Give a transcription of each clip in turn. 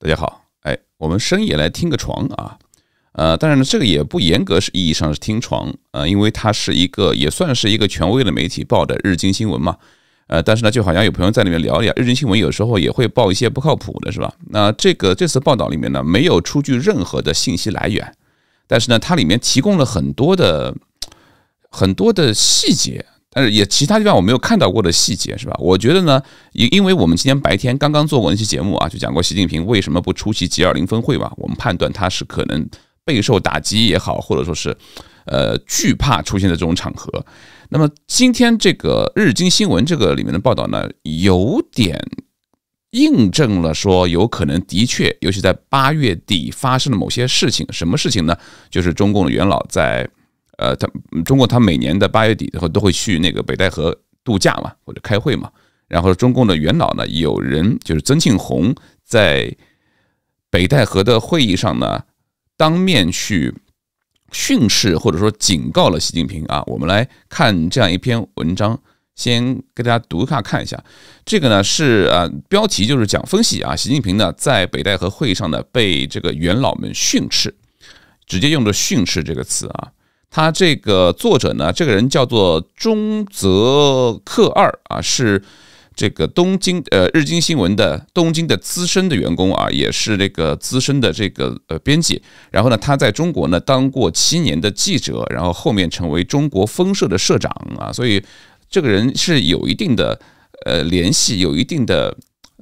大家好，哎，我们深夜来听个床啊，呃，当然呢，这个也不严格是意义上是听床呃，因为它是一个也算是一个权威的媒体报的日经新闻嘛，呃，但是呢，就好像有朋友在里面聊一样，日经新闻有时候也会报一些不靠谱的是吧？那这个这次报道里面呢，没有出具任何的信息来源，但是呢，它里面提供了很多的很多的细节。但是也其他地方我没有看到过的细节是吧？我觉得呢，因因为我们今天白天刚刚做过一期节目啊，就讲过习近平为什么不出席 G 二零峰会吧。我们判断他是可能备受打击也好，或者说是，呃，惧怕出现在这种场合。那么今天这个《日经新闻》这个里面的报道呢，有点印证了说，有可能的确，尤其在八月底发生了某些事情。什么事情呢？就是中共的元老在。呃，他中国他每年的八月底的话都会去那个北戴河度假嘛，或者开会嘛。然后中共的元老呢，有人就是曾庆红在北戴河的会议上呢，当面去训斥或者说警告了习近平啊。我们来看这样一篇文章，先给大家读一下看一下。这个呢是呃标题就是讲分析啊，习近平呢在北戴河会议上呢被这个元老们训斥，直接用的训斥这个词啊。他这个作者呢，这个人叫做中泽克二啊，是这个东京呃日经新闻的东京的资深的员工啊，也是这个资深的这个呃编辑。然后呢，他在中国呢当过七年的记者，然后后面成为中国分社的社长啊，所以这个人是有一定的呃联系，有一定的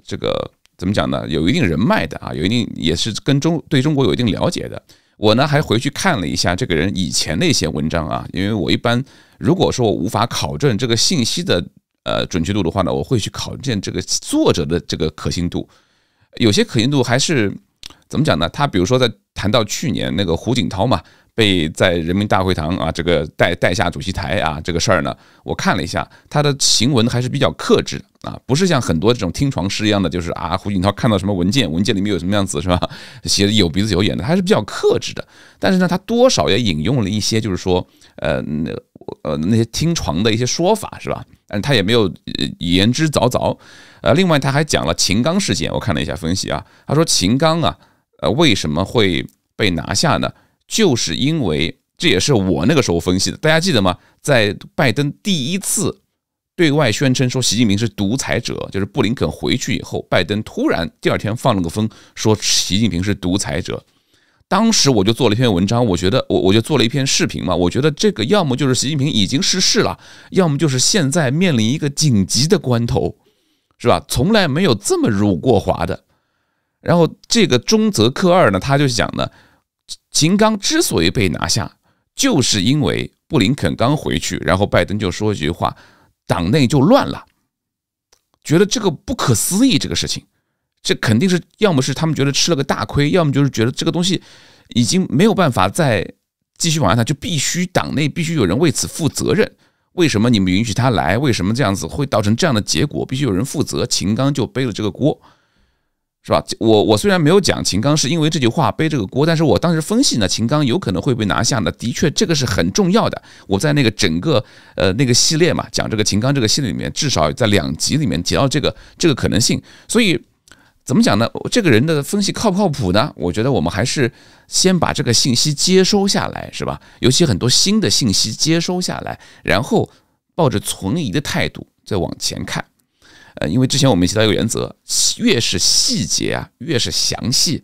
这个怎么讲呢？有一定人脉的啊，有一定也是跟中对中国有一定了解的。我呢还回去看了一下这个人以前的一些文章啊，因为我一般如果说我无法考证这个信息的呃准确度的话呢，我会去考证这个作者的这个可信度。有些可信度还是怎么讲呢？他比如说在谈到去年那个胡锦涛嘛。被在人民大会堂啊，这个带带下主席台啊，这个事儿呢，我看了一下，他的行文还是比较克制啊，不是像很多这种听床师一样的，就是啊，胡锦涛看到什么文件，文件里面有什么样子是吧？写的有鼻子有眼的，还是比较克制的。但是呢，他多少也引用了一些，就是说，呃，那呃那些听床的一些说法是吧？但他也没有言之凿凿。呃，另外他还讲了秦刚事件，我看了一下分析啊，他说秦刚啊，呃，为什么会被拿下呢？就是因为这也是我那个时候分析的，大家记得吗？在拜登第一次对外宣称说习近平是独裁者，就是布林肯回去以后，拜登突然第二天放了个风说习近平是独裁者。当时我就做了一篇文章，我觉得我我就做了一篇视频嘛，我觉得这个要么就是习近平已经逝世了，要么就是现在面临一个紧急的关头，是吧？从来没有这么辱过华的。然后这个中泽克二呢，他就讲呢。秦刚之所以被拿下，就是因为布林肯刚回去，然后拜登就说一句话，党内就乱了，觉得这个不可思议，这个事情，这肯定是要么是他们觉得吃了个大亏，要么就是觉得这个东西已经没有办法再继续往下谈，就必须党内必须有人为此负责任。为什么你们允许他来？为什么这样子会造成这样的结果？必须有人负责。秦刚就背了这个锅。是吧？我我虽然没有讲秦刚是因为这句话背这个锅，但是我当时分析呢，秦刚有可能会被拿下呢。的确这个是很重要的。我在那个整个呃那个系列嘛，讲这个秦刚这个系列里面，至少在两集里面提到这个这个可能性。所以怎么讲呢？这个人的分析靠不靠谱呢？我觉得我们还是先把这个信息接收下来，是吧？尤其很多新的信息接收下来，然后抱着存疑的态度再往前看。呃，因为之前我们提到一个原则，越是细节啊，越是详细，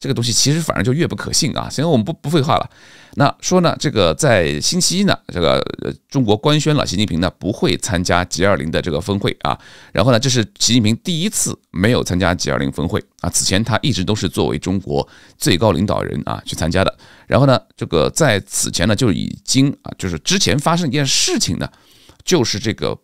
这个东西其实反而就越不可信啊。行，我们不不废话了。那说呢，这个在星期一呢，这个中国官宣了，习近平呢不会参加 G 二零的这个峰会啊。然后呢，这是习近平第一次没有参加 G 二零峰会啊。此前他一直都是作为中国最高领导人啊去参加的。然后呢，这个在此前呢，就已经啊，就是之前发生一件事情呢，就是这个。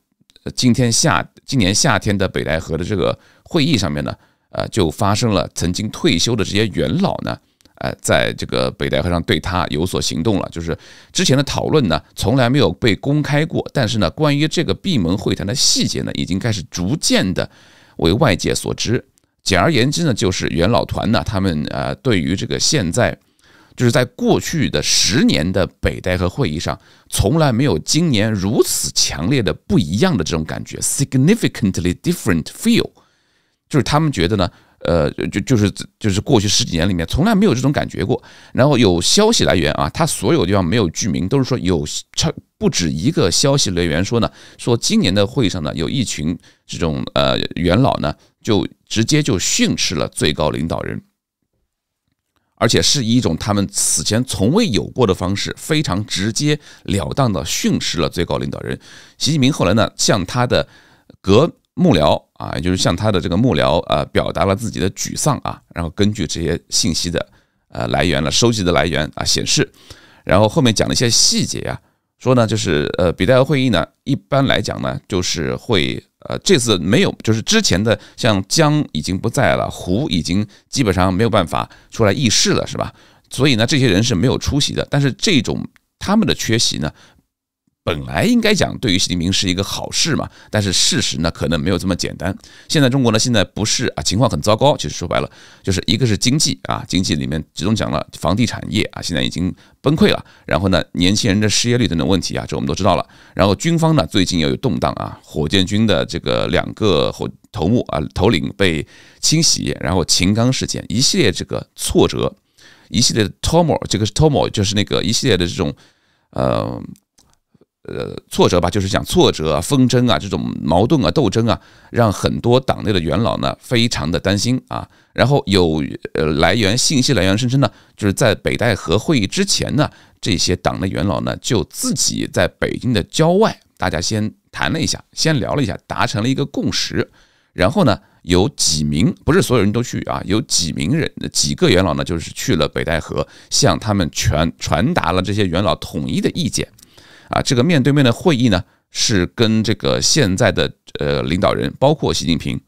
今天夏今年夏天的北戴河的这个会议上面呢，呃，就发生了曾经退休的这些元老呢，呃，在这个北戴河上对他有所行动了。就是之前的讨论呢，从来没有被公开过，但是呢，关于这个闭门会谈的细节呢，已经开始逐渐的为外界所知。简而言之呢，就是元老团呢，他们呃，对于这个现在。就是在过去的十年的北戴河会议上，从来没有今年如此强烈的不一样的这种感觉，significantly different feel。就是他们觉得呢，呃，就就是就是过去十几年里面从来没有这种感觉过。然后有消息来源啊，他所有地方没有居民，都是说有超不止一个消息来源说呢，说今年的会议上呢，有一群这种呃元老呢，就直接就训斥了最高领导人。而且是以一种他们此前从未有过的方式，非常直接了当的训斥了最高领导人习近平。后来呢，向他的阁幕僚啊，也就是向他的这个幕僚啊，表达了自己的沮丧啊。然后根据这些信息的呃来源了收集的来源啊显示，然后后面讲了一些细节呀。说呢，就是呃，比尔会议呢，一般来讲呢，就是会呃，这次没有，就是之前的像江已经不在了，胡已经基本上没有办法出来议事了，是吧？所以呢，这些人是没有出席的。但是这种他们的缺席呢？本来应该讲，对于习近平是一个好事嘛？但是事实呢，可能没有这么简单。现在中国呢，现在不是啊，情况很糟糕。其实说白了，就是一个是经济啊，经济里面集中讲了房地产业啊，现在已经崩溃了。然后呢，年轻人的失业率等等问题啊，这我们都知道了。然后，军方呢，最近又有动荡啊，火箭军的这个两个火头目啊头领被清洗，然后秦刚事件，一系列这个挫折，一系列的 tomo 这个是 tomo，就是那个一系列的这种呃。呃，挫折吧，就是讲挫折啊，纷争啊，这种矛盾啊，斗争啊，让很多党内的元老呢，非常的担心啊。然后有呃，来源信息来源声称呢，就是在北戴河会议之前呢，这些党的元老呢，就自己在北京的郊外，大家先谈了一下，先聊了一下，达成了一个共识。然后呢，有几名不是所有人都去啊，有几名人的几个元老呢，就是去了北戴河，向他们传传达了这些元老统一的意见。啊，这个面对面的会议呢，是跟这个现在的呃领导人，包括习近平，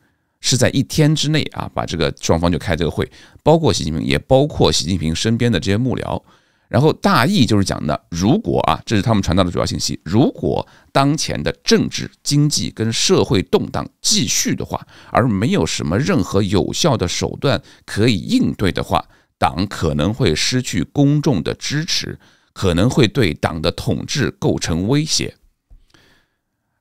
是在一天之内啊，把这个双方就开这个会，包括习近平，也包括习近平身边的这些幕僚。然后大意就是讲的，如果啊，这是他们传达的主要信息，如果当前的政治、经济跟社会动荡继续的话，而没有什么任何有效的手段可以应对的话，党可能会失去公众的支持。可能会对党的统治构成威胁。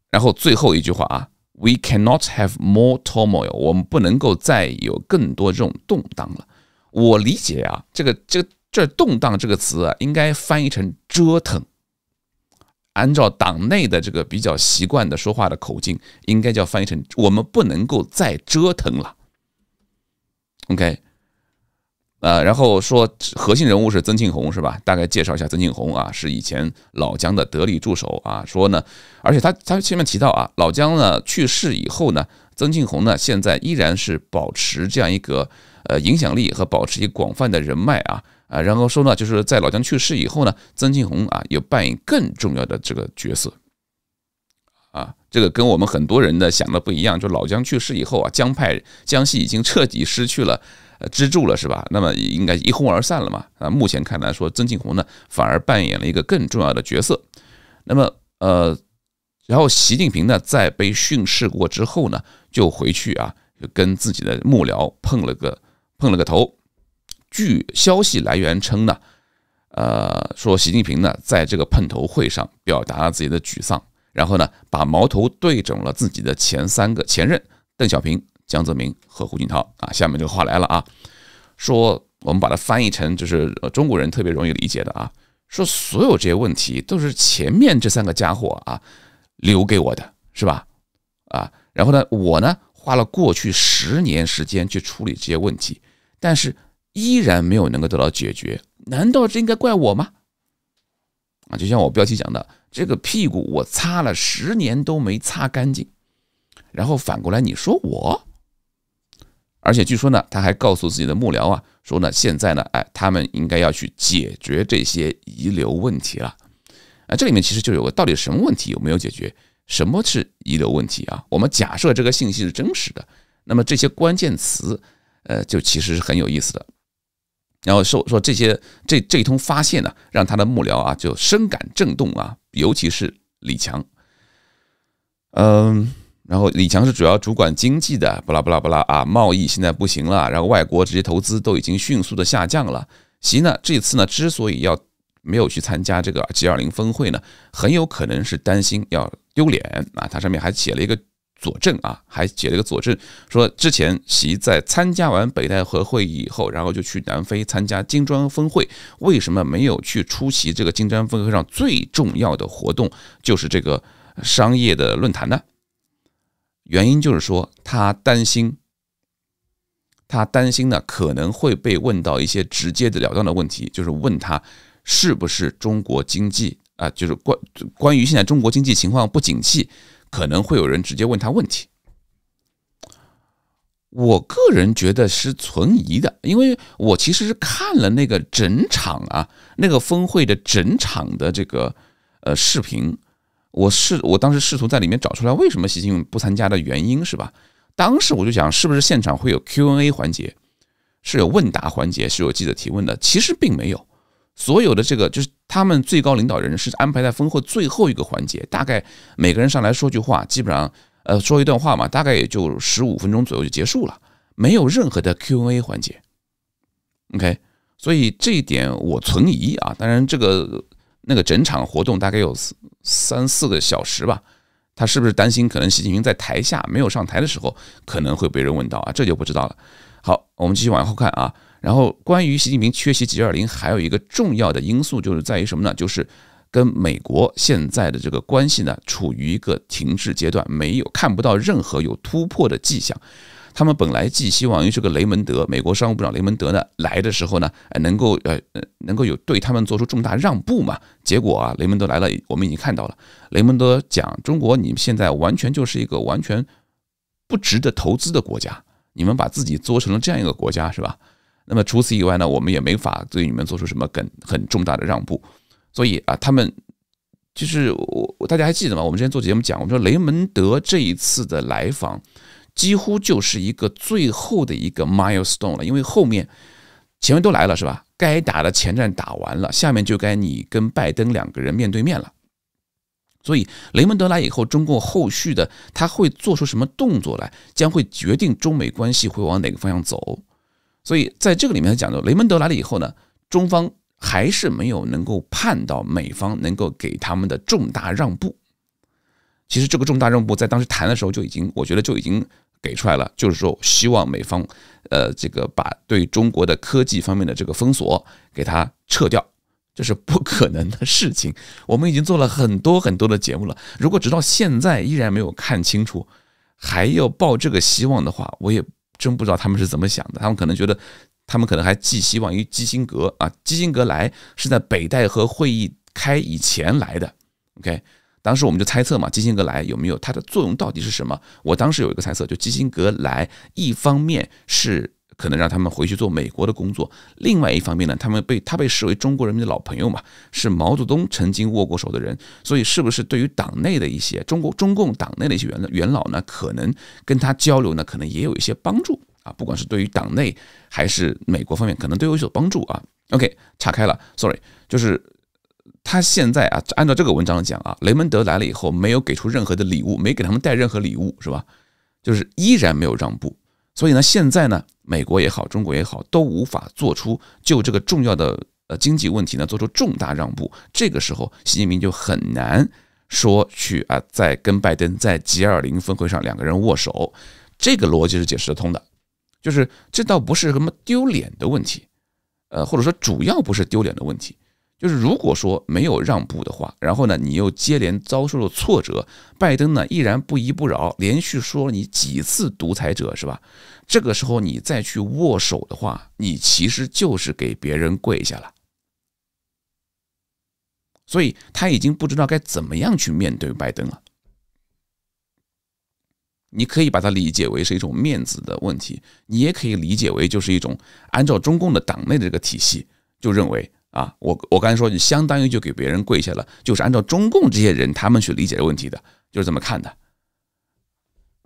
然后最后一句话啊，We cannot have more turmoil。我们不能够再有更多这种动荡了。我理解啊，这个这这动荡这个词啊，应该翻译成折腾。按照党内的这个比较习惯的说话的口径，应该叫翻译成我们不能够再折腾了。OK。呃，然后说核心人物是曾庆红，是吧？大概介绍一下曾庆红啊，是以前老江的得力助手啊。说呢，而且他他前面提到啊，老江呢去世以后呢，曾庆红呢现在依然是保持这样一个呃影响力和保持一广泛的人脉啊啊。然后说呢，就是在老江去世以后呢，曾庆红啊又扮演更重要的这个角色啊。这个跟我们很多人呢想的不一样，就老江去世以后啊，江派江西已经彻底失去了。呃，支柱了是吧？那么应该一哄而散了嘛？啊，目前看来说曾庆红呢，反而扮演了一个更重要的角色。那么，呃，然后习近平呢，在被训斥过之后呢，就回去啊，跟自己的幕僚碰了个碰了个头。据消息来源称呢，呃，说习近平呢，在这个碰头会上表达了自己的沮丧，然后呢，把矛头对准了自己的前三个前任邓小平。江泽民和胡锦涛啊，下面这个话来了啊，说我们把它翻译成就是中国人特别容易理解的啊，说所有这些问题都是前面这三个家伙啊留给我的，是吧？啊，然后呢，我呢花了过去十年时间去处理这些问题，但是依然没有能够得到解决，难道这应该怪我吗？啊，就像我标题讲的，这个屁股我擦了十年都没擦干净，然后反过来你说我。而且据说呢，他还告诉自己的幕僚啊，说呢，现在呢，哎，他们应该要去解决这些遗留问题了。啊，这里面其实就有个到底什么问题有没有解决，什么是遗留问题啊？我们假设这个信息是真实的，那么这些关键词，呃，就其实是很有意思的。然后说说这些这这一通发泄呢，让他的幕僚啊就深感震动啊，尤其是李强，嗯。然后李强是主要主管经济的，巴拉巴拉巴拉啊，贸易现在不行了，然后外国这些投资都已经迅速的下降了。习呢这次呢之所以要没有去参加这个 G20 峰会呢，很有可能是担心要丢脸啊。他上面还写了一个佐证啊，还写了一个佐证，说之前习在参加完北戴河会议以后，然后就去南非参加金砖峰会，为什么没有去出席这个金砖峰会上最重要的活动，就是这个商业的论坛呢？原因就是说，他担心，他担心呢，可能会被问到一些直接的了当的问题，就是问他是不是中国经济啊，就是关关于现在中国经济情况不景气，可能会有人直接问他问题。我个人觉得是存疑的，因为我其实是看了那个整场啊，那个峰会的整场的这个呃视频。我是我当时试图在里面找出来为什么习近平不参加的原因是吧？当时我就想，是不是现场会有 Q&A 环节，是有问答环节，是有记者提问的？其实并没有，所有的这个就是他们最高领导人是安排在峰会最后一个环节，大概每个人上来说句话，基本上呃说一段话嘛，大概也就十五分钟左右就结束了，没有任何的 Q&A 环节。OK，所以这一点我存疑啊，当然这个。那个整场活动大概有三四个小时吧，他是不是担心可能习近平在台下没有上台的时候，可能会被人问到啊？这就不知道了。好，我们继续往后看啊。然后关于习近平缺席 G 二零，还有一个重要的因素就是在于什么呢？就是跟美国现在的这个关系呢，处于一个停滞阶段，没有看不到任何有突破的迹象。他们本来寄希望于这个雷蒙德，美国商务部长雷蒙德呢来的时候呢，能够呃能够有对他们做出重大让步嘛？结果啊，雷蒙德来了，我们已经看到了，雷蒙德讲中国，你们现在完全就是一个完全不值得投资的国家，你们把自己做成了这样一个国家是吧？那么除此以外呢，我们也没法对你们做出什么更很重大的让步。所以啊，他们就是我大家还记得吗？我们之前做节目讲，我们说雷蒙德这一次的来访。几乎就是一个最后的一个 milestone 了，因为后面前面都来了，是吧？该打的前战打完了，下面就该你跟拜登两个人面对面了。所以雷蒙德来以后，中共后续的他会做出什么动作来，将会决定中美关系会往哪个方向走。所以在这个里面他讲到，雷蒙德来了以后呢，中方还是没有能够盼到美方能够给他们的重大让步。其实这个重大让步在当时谈的时候就已经，我觉得就已经。给出来了，就是说希望美方，呃，这个把对中国的科技方面的这个封锁给它撤掉，这是不可能的事情。我们已经做了很多很多的节目了，如果直到现在依然没有看清楚，还要抱这个希望的话，我也真不知道他们是怎么想的。他们可能觉得，他们可能还寄希望于基辛格啊，基辛格来是在北戴河会议开以前来的，OK。当时我们就猜测嘛，基辛格来有没有他的作用到底是什么？我当时有一个猜测，就基辛格来，一方面是可能让他们回去做美国的工作，另外一方面呢，他们被他被视为中国人民的老朋友嘛，是毛泽东曾经握过手的人，所以是不是对于党内的一些中国中共党内的一些元元老呢，可能跟他交流呢，可能也有一些帮助啊，不管是对于党内还是美国方面，可能都有所帮助啊。OK，岔开了，Sorry，就是。他现在啊，按照这个文章讲啊，雷蒙德来了以后，没有给出任何的礼物，没给他们带任何礼物，是吧？就是依然没有让步。所以呢，现在呢，美国也好，中国也好，都无法做出就这个重要的呃经济问题呢做出重大让步。这个时候，习近平就很难说去啊，再跟拜登在 G 二零峰会上两个人握手。这个逻辑是解释得通的，就是这倒不是什么丢脸的问题，呃，或者说主要不是丢脸的问题。就是如果说没有让步的话，然后呢，你又接连遭受了挫折，拜登呢依然不依不饶，连续说了你几次独裁者是吧？这个时候你再去握手的话，你其实就是给别人跪下了。所以他已经不知道该怎么样去面对拜登了。你可以把它理解为是一种面子的问题，你也可以理解为就是一种按照中共的党内的这个体系，就认为。啊，我我刚才说，你相当于就给别人跪下了，就是按照中共这些人他们去理解的问题的，就是这么看的。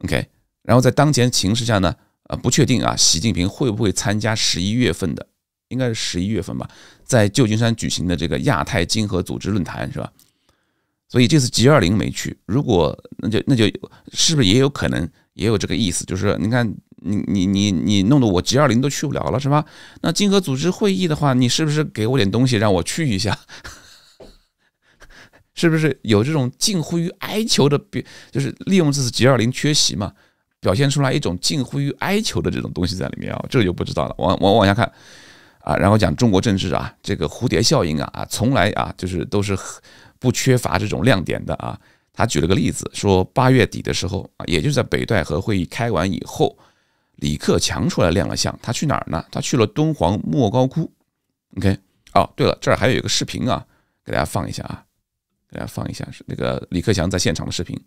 OK，然后在当前形势下呢，啊，不确定啊，习近平会不会参加十一月份的，应该是十一月份吧，在旧金山举行的这个亚太经合组织论坛是吧？所以这次 G 二零没去，如果那就那就是不是也有可能也有这个意思，就是说，你看。你你你你弄得我 G 二零都去不了了是吧？那经合组织会议的话，你是不是给我点东西让我去一下？是不是有这种近乎于哀求的？别就是利用这次 G 二零缺席嘛，表现出来一种近乎于哀求的这种东西在里面啊，这个就不知道了。往往往下看啊，然后讲中国政治啊，这个蝴蝶效应啊啊，从来啊就是都是不缺乏这种亮点的啊。他举了个例子，说八月底的时候啊，也就是在北戴河会议开完以后。李克强出来亮了相，他去哪儿呢？他去了敦煌莫高窟。OK，哦，对了，这儿还有一个视频啊，给大家放一下啊，给大家放一下是那个李克强在现场的视频。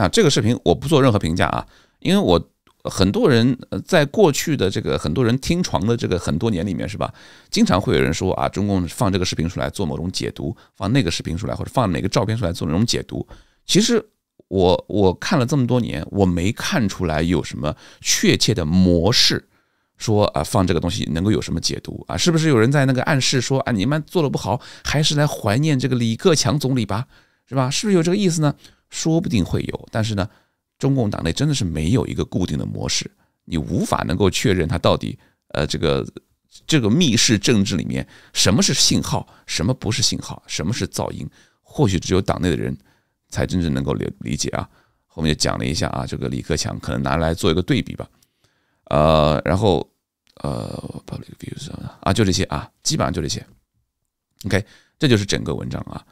啊，这个视频我不做任何评价啊，因为我很多人在过去的这个很多人听床的这个很多年里面是吧，经常会有人说啊，中共放这个视频出来做某种解读，放那个视频出来或者放哪个照片出来做那种解读。其实我我看了这么多年，我没看出来有什么确切的模式，说啊放这个东西能够有什么解读啊？是不是有人在那个暗示说啊，你们做的不好，还是来怀念这个李克强总理吧，是吧？是不是有这个意思呢？说不定会有，但是呢，中共党内真的是没有一个固定的模式，你无法能够确认它到底，呃，这个这个密室政治里面什么是信号，什么不是信号，什么是噪音，或许只有党内的人才真正能够理理解啊。后面就讲了一下啊，这个李克强可能拿来做一个对比吧，呃，然后呃，把那个 view 啊，就这些啊，基本上就这些。OK，这就是整个文章啊，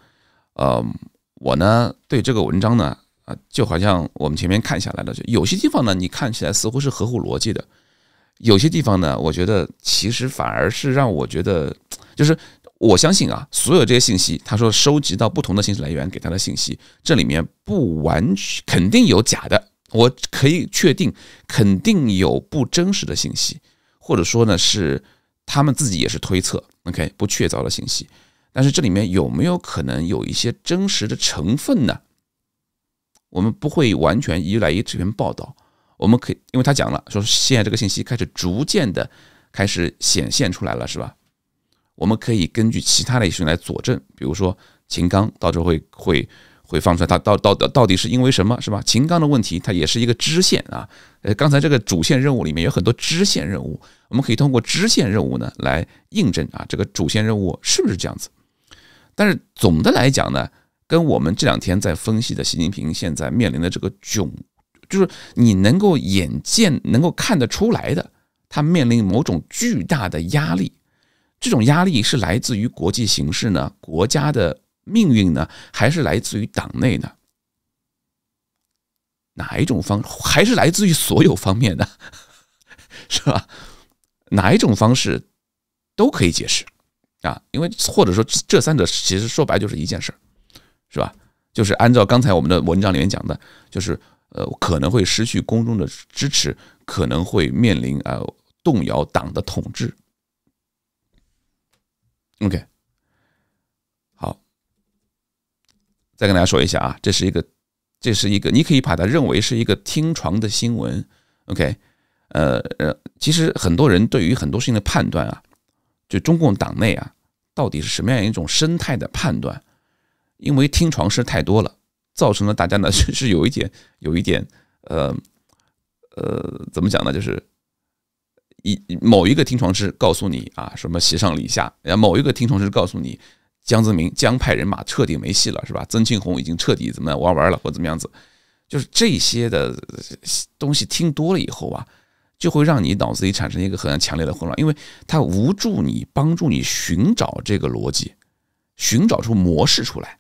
嗯。我呢，对这个文章呢，啊，就好像我们前面看下来了，就有些地方呢，你看起来似乎是合乎逻辑的，有些地方呢，我觉得其实反而是让我觉得，就是我相信啊，所有这些信息，他说收集到不同的信息来源给他的信息，这里面不完全肯定有假的，我可以确定，肯定有不真实的信息，或者说呢是他们自己也是推测，OK，不确凿的信息。但是这里面有没有可能有一些真实的成分呢？我们不会完全依赖于这篇报道，我们可以，因为他讲了说现在这个信息开始逐渐的开始显现出来了，是吧？我们可以根据其他的一些来佐证，比如说秦刚到时候会会会放出来，他到到到底是因为什么，是吧？秦刚的问题他也是一个支线啊，呃，刚才这个主线任务里面有很多支线任务，我们可以通过支线任务呢来印证啊，这个主线任务是不是这样子？但是总的来讲呢，跟我们这两天在分析的习近平现在面临的这个窘，就是你能够眼见、能够看得出来的，他面临某种巨大的压力。这种压力是来自于国际形势呢，国家的命运呢，还是来自于党内呢？哪一种方，还是来自于所有方面的，是吧？哪一种方式都可以解释。啊，因为或者说这三者其实说白就是一件事儿，是吧？就是按照刚才我们的文章里面讲的，就是呃可能会失去公众的支持，可能会面临啊动摇党的统治。OK，好，再跟大家说一下啊，这是一个，这是一个，你可以把它认为是一个听床的新闻。OK，呃呃，其实很多人对于很多事情的判断啊。就中共党内啊，到底是什么样一种生态的判断？因为听床师太多了，造成了大家呢是有一点，有一点，呃，呃，怎么讲呢？就是一某一个听床师告诉你啊，什么席上礼下；然后某一个听床师告诉你，江泽民江派人马彻底没戏了，是吧？曾庆红已经彻底怎么玩完了，或怎么样子？就是这些的东西听多了以后啊。就会让你脑子里产生一个很强烈的混乱，因为它无助你帮助你寻找这个逻辑，寻找出模式出来，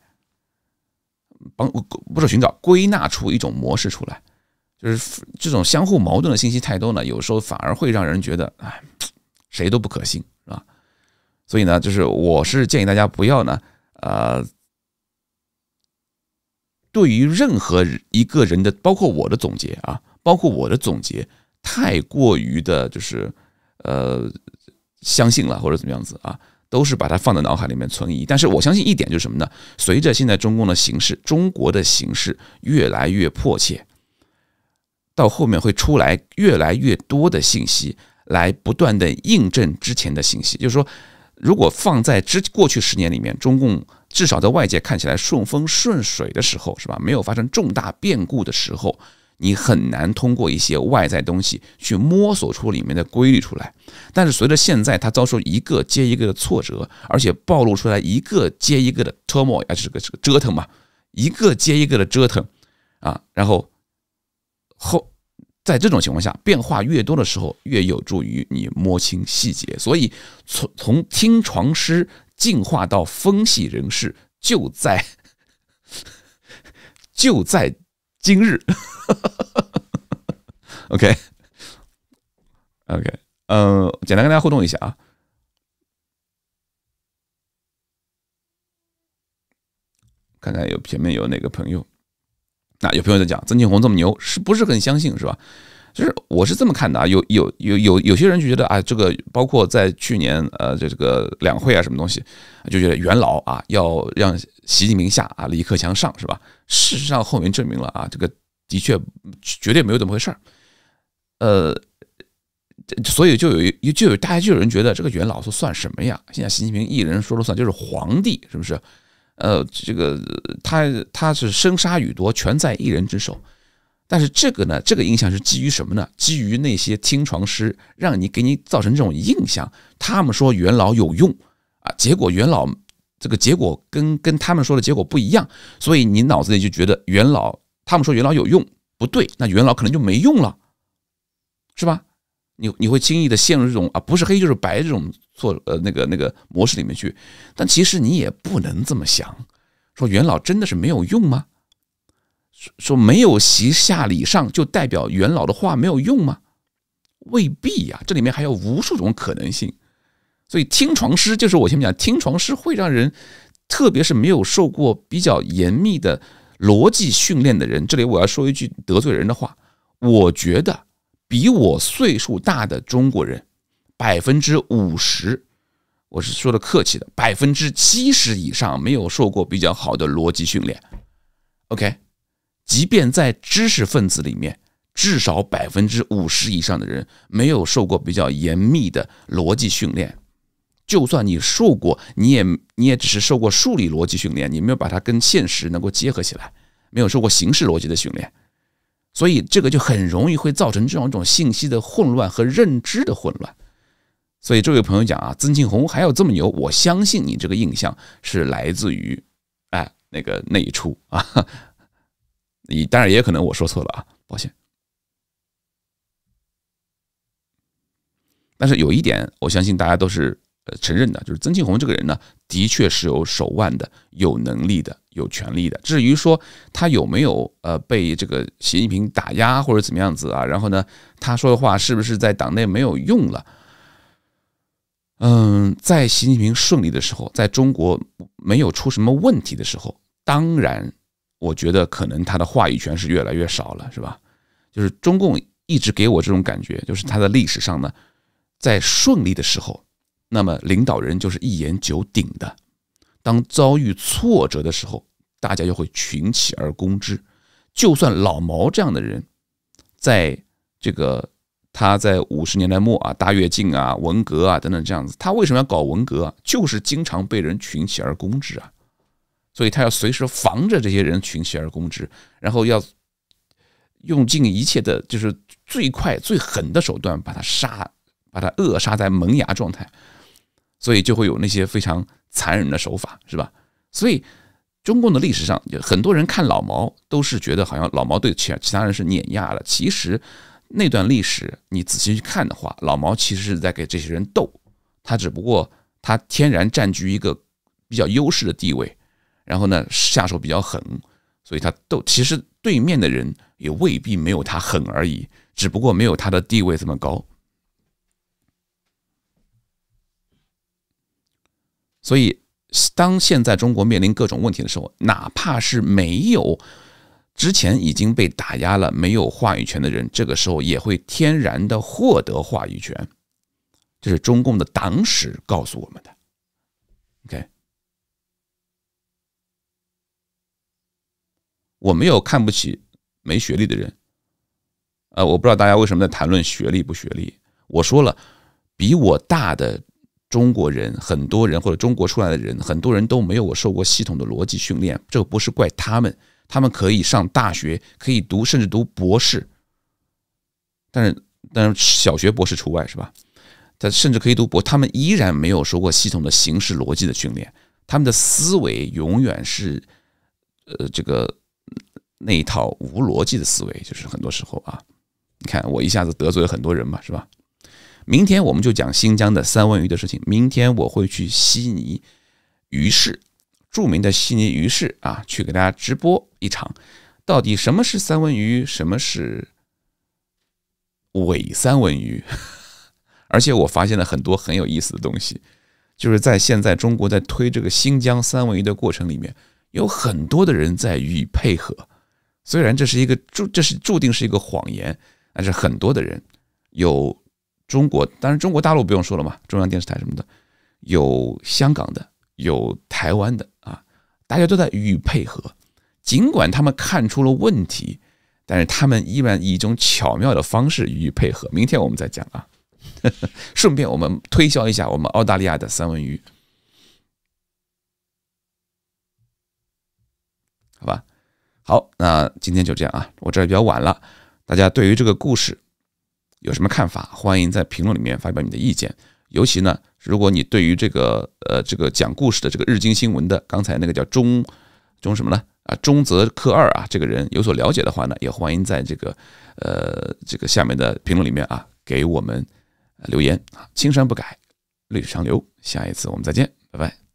帮不是寻找归纳出一种模式出来，就是这种相互矛盾的信息太多呢，有时候反而会让人觉得，哎，谁都不可信，是吧？所以呢，就是我是建议大家不要呢，呃，对于任何一个人的，包括我的总结啊，包括我的总结。太过于的，就是呃，相信了或者怎么样子啊，都是把它放在脑海里面存疑。但是我相信一点就是什么呢？随着现在中共的形势，中国的形势越来越迫切，到后面会出来越来越多的信息来不断的印证之前的信息。就是说，如果放在之过去十年里面，中共至少在外界看起来顺风顺水的时候，是吧？没有发生重大变故的时候。你很难通过一些外在东西去摸索出里面的规律出来，但是随着现在他遭受一个接一个的挫折，而且暴露出来一个接一个的 turmoil，啊，这个这个折腾嘛，一个接一个的折腾，啊，然后后在这种情况下，变化越多的时候，越有助于你摸清细节。所以从从听床师进化到分析人士，就在就在。今日，OK，OK，嗯，简单跟大家互动一下啊，看看有前面有哪个朋友，那有朋友在讲曾庆红这么牛，是不是很相信是吧？就是我是这么看的啊，有有有有有些人就觉得啊，这个包括在去年呃，这这个两会啊什么东西，就觉得元老啊要让习近平下啊，李克强上是吧？事实上后面证明了啊，这个的确绝对没有这么回事儿。呃，所以就有一就有大家就有人觉得这个元老说算什么呀？现在习近平一人说了算，就是皇帝是不是？呃，这个他他是生杀予夺全在一人之手。但是这个呢，这个印象是基于什么呢？基于那些听床师让你给你造成这种印象，他们说元老有用啊，结果元老这个结果跟跟他们说的结果不一样，所以你脑子里就觉得元老他们说元老有用不对，那元老可能就没用了，是吧？你你会轻易的陷入这种啊不是黑就是白这种错呃那个那个模式里面去，但其实你也不能这么想，说元老真的是没有用吗？说没有席下礼上，就代表元老的话没有用吗？未必呀，这里面还有无数种可能性。所以听床师就是我前面讲，听床师会让人，特别是没有受过比较严密的逻辑训练的人。这里我要说一句得罪人的话，我觉得比我岁数大的中国人，百分之五十，我是说的客气的，百分之七十以上没有受过比较好的逻辑训练。OK。即便在知识分子里面，至少百分之五十以上的人没有受过比较严密的逻辑训练。就算你受过，你也你也只是受过数理逻辑训练，你没有把它跟现实能够结合起来，没有受过形式逻辑的训练，所以这个就很容易会造成这样一种信息的混乱和认知的混乱。所以这位朋友讲啊，曾庆红还有这么牛，我相信你这个印象是来自于哎那个那一出啊。你当然也可能我说错了啊，抱歉。但是有一点，我相信大家都是承认的，就是曾庆红这个人呢，的确是有手腕的、有能力的、有权力的。至于说他有没有呃被这个习近平打压或者怎么样子啊，然后呢，他说的话是不是在党内没有用了？嗯，在习近平顺利的时候，在中国没有出什么问题的时候，当然。我觉得可能他的话语权是越来越少了，是吧？就是中共一直给我这种感觉，就是他的历史上呢，在顺利的时候，那么领导人就是一言九鼎的；当遭遇挫折的时候，大家就会群起而攻之。就算老毛这样的人，在这个他在五十年代末啊，大跃进啊、文革啊等等这样子，他为什么要搞文革？啊？就是经常被人群起而攻之啊。所以他要随时防着这些人群起而攻之，然后要用尽一切的，就是最快最狠的手段，把他杀，把他扼杀在萌芽状态。所以就会有那些非常残忍的手法，是吧？所以中共的历史上，很多人看老毛都是觉得好像老毛对其其他人是碾压了。其实那段历史你仔细去看的话，老毛其实是在给这些人斗，他只不过他天然占据一个比较优势的地位。然后呢，下手比较狠，所以他都其实对面的人也未必没有他狠而已，只不过没有他的地位这么高。所以，当现在中国面临各种问题的时候，哪怕是没有之前已经被打压了、没有话语权的人，这个时候也会天然的获得话语权。这是中共的党史告诉我们的。OK。我没有看不起没学历的人，呃，我不知道大家为什么在谈论学历不学历。我说了，比我大的中国人，很多人或者中国出来的人，很多人都没有我受过系统的逻辑训练。这不是怪他们，他们可以上大学，可以读，甚至读博士，但是但是小学博士除外，是吧？他甚至可以读博，他们依然没有受过系统的形式逻辑的训练，他们的思维永远是，呃，这个。那一套无逻辑的思维，就是很多时候啊，你看我一下子得罪了很多人嘛，是吧？明天我们就讲新疆的三文鱼的事情。明天我会去悉尼鱼市，著名的悉尼鱼市啊，去给大家直播一场。到底什么是三文鱼，什么是伪三文鱼？而且我发现了很多很有意思的东西，就是在现在中国在推这个新疆三文鱼的过程里面，有很多的人在予以配合。虽然这是一个注，这是注定是一个谎言，但是很多的人，有中国，当然中国大陆不用说了嘛，中央电视台什么的，有香港的，有台湾的啊，大家都在予以配合，尽管他们看出了问题，但是他们依然以一种巧妙的方式予以配合。明天我们再讲啊，顺便我们推销一下我们澳大利亚的三文鱼，好吧。好，那今天就这样啊，我这儿比较晚了。大家对于这个故事有什么看法？欢迎在评论里面发表你的意见。尤其呢，如果你对于这个呃这个讲故事的这个日经新闻的刚才那个叫中中什么呢啊中泽克二啊这个人有所了解的话呢，也欢迎在这个呃这个下面的评论里面啊给我们留言啊。青山不改，绿水长流。下一次我们再见，拜拜。